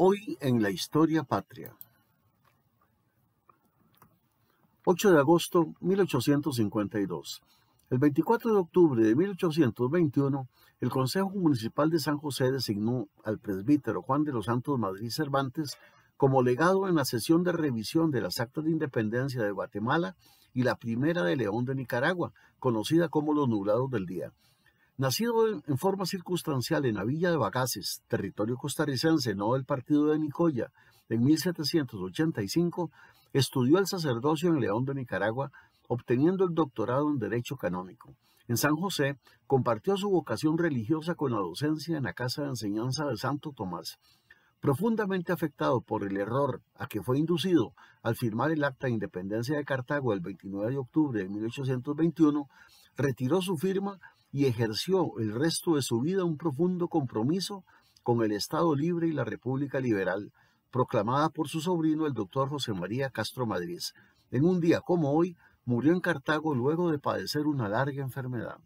Hoy en la historia patria. 8 de agosto 1852. El 24 de octubre de 1821, el Consejo Municipal de San José designó al presbítero Juan de los Santos Madrid Cervantes como legado en la sesión de revisión de las actas de independencia de Guatemala y la primera de León de Nicaragua, conocida como los nublados del día, Nacido en forma circunstancial en la villa de Bagaces, territorio costarricense, no del partido de Nicoya, en 1785, estudió el sacerdocio en León de Nicaragua, obteniendo el doctorado en Derecho Canónico. En San José, compartió su vocación religiosa con la docencia en la Casa de Enseñanza de Santo Tomás. Profundamente afectado por el error a que fue inducido al firmar el Acta de Independencia de Cartago el 29 de octubre de 1821, retiró su firma y ejerció el resto de su vida un profundo compromiso con el Estado Libre y la República Liberal, proclamada por su sobrino el doctor José María Castro Madrid. En un día como hoy, murió en Cartago luego de padecer una larga enfermedad.